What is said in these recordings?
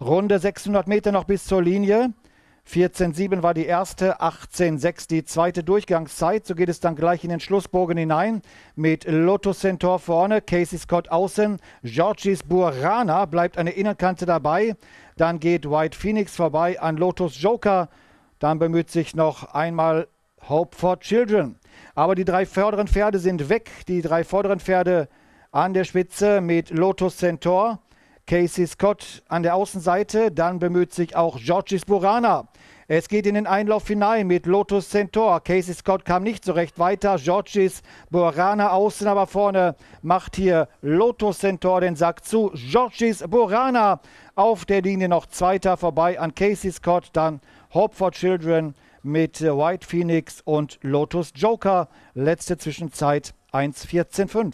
Runde 600 Meter noch bis zur Linie. 14,7 war die erste, 18,6 die zweite Durchgangszeit. So geht es dann gleich in den Schlussbogen hinein mit Lotus Centaur vorne, Casey Scott außen, Georgis Burana bleibt an der Innenkante dabei. Dann geht White Phoenix vorbei an Lotus Joker. Dann bemüht sich noch einmal Hope for Children. Aber die drei vorderen Pferde sind weg. Die drei vorderen Pferde an der Spitze mit Lotus Centaur. Casey Scott an der Außenseite. Dann bemüht sich auch Georgis Burana. Es geht in den Einlauf hinein mit Lotus Centaur. Casey Scott kam nicht so recht weiter. Georgis Burana außen, aber vorne macht hier Lotus Centaur den Sack zu. Georgis Burana auf der Linie noch Zweiter vorbei an Casey Scott. Dann Hope for Children mit White Phoenix und Lotus Joker. Letzte Zwischenzeit 1.14.5.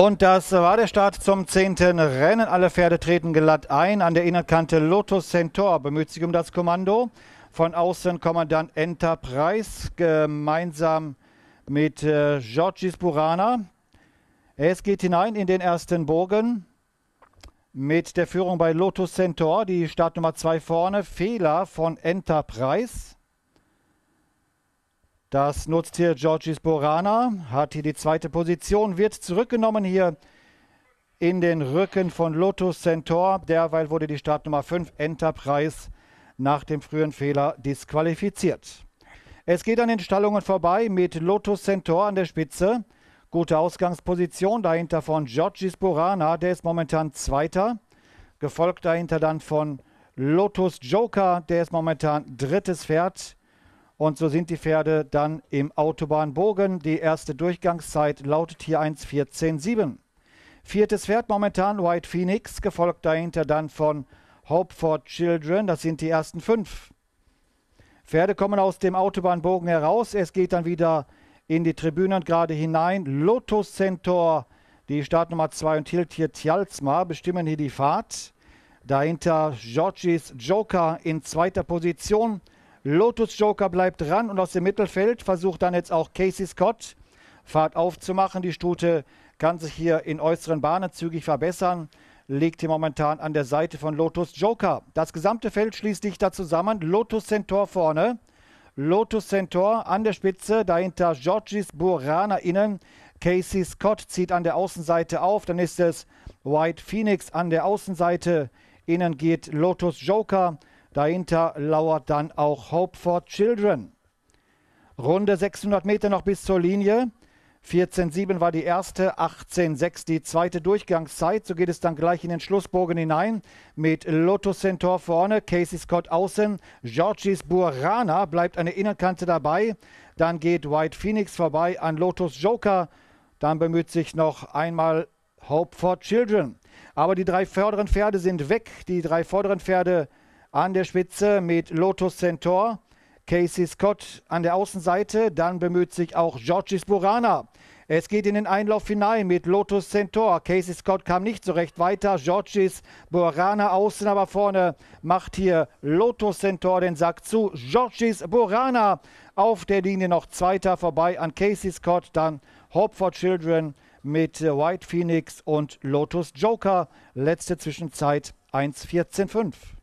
Und das war der Start zum zehnten Rennen. Alle Pferde treten glatt ein. An der Innenkante Lotus Centaur bemüht sich um das Kommando. Von außen Kommandant Enterprise gemeinsam mit äh, Georgis Burana. Es geht hinein in den ersten Bogen mit der Führung bei Lotus Centaur, die Startnummer 2 vorne. Fehler von Enterprise. Das nutzt hier Georgis Borana hat hier die zweite Position, wird zurückgenommen hier in den Rücken von Lotus Centaur. Derweil wurde die Startnummer 5 Enterprise nach dem frühen Fehler disqualifiziert. Es geht an den Stallungen vorbei mit Lotus Centaur an der Spitze. Gute Ausgangsposition dahinter von Georgis Burana, der ist momentan Zweiter. Gefolgt dahinter dann von Lotus Joker, der ist momentan drittes Pferd. Und so sind die Pferde dann im Autobahnbogen. Die erste Durchgangszeit lautet hier 1.14.7. Viertes Pferd momentan White Phoenix, gefolgt dahinter dann von Hope for Children. Das sind die ersten fünf. Pferde kommen aus dem Autobahnbogen heraus. Es geht dann wieder in die Tribünen gerade hinein. Lotus Centaur, die Startnummer 2 und Hiltje Tjalsma bestimmen hier die Fahrt. Dahinter Georgis Joker in zweiter Position. Lotus Joker bleibt dran und aus dem Mittelfeld versucht dann jetzt auch Casey Scott Fahrt aufzumachen. Die Stute kann sich hier in äußeren Bahnen zügig verbessern. Liegt hier momentan an der Seite von Lotus Joker. Das gesamte Feld schließt dich da zusammen. Lotus Centaur vorne. Lotus Centaur an der Spitze. Dahinter Georgis Burana innen. Casey Scott zieht an der Außenseite auf. Dann ist es White Phoenix an der Außenseite. Innen geht Lotus Joker. Dahinter lauert dann auch Hope for Children. Runde 600 Meter noch bis zur Linie. 14.7 war die erste, 18.6 die zweite Durchgangszeit. So geht es dann gleich in den Schlussbogen hinein mit Lotus Centaur vorne, Casey Scott außen, Georgis Burana bleibt an der Innenkante dabei. Dann geht White Phoenix vorbei an Lotus Joker. Dann bemüht sich noch einmal Hope for Children. Aber die drei vorderen Pferde sind weg. Die drei vorderen Pferde an der Spitze mit Lotus Centaur, Casey Scott an der Außenseite, dann bemüht sich auch Georgis Burana. Es geht in den Einlauf hinein mit Lotus Centaur. Casey Scott kam nicht so recht weiter. Georgis Burana außen, aber vorne macht hier Lotus Centaur den Sack zu. Georgis Burana auf der Linie noch Zweiter vorbei an Casey Scott. Dann Hope for Children mit White Phoenix und Lotus Joker. Letzte Zwischenzeit 1.14.5.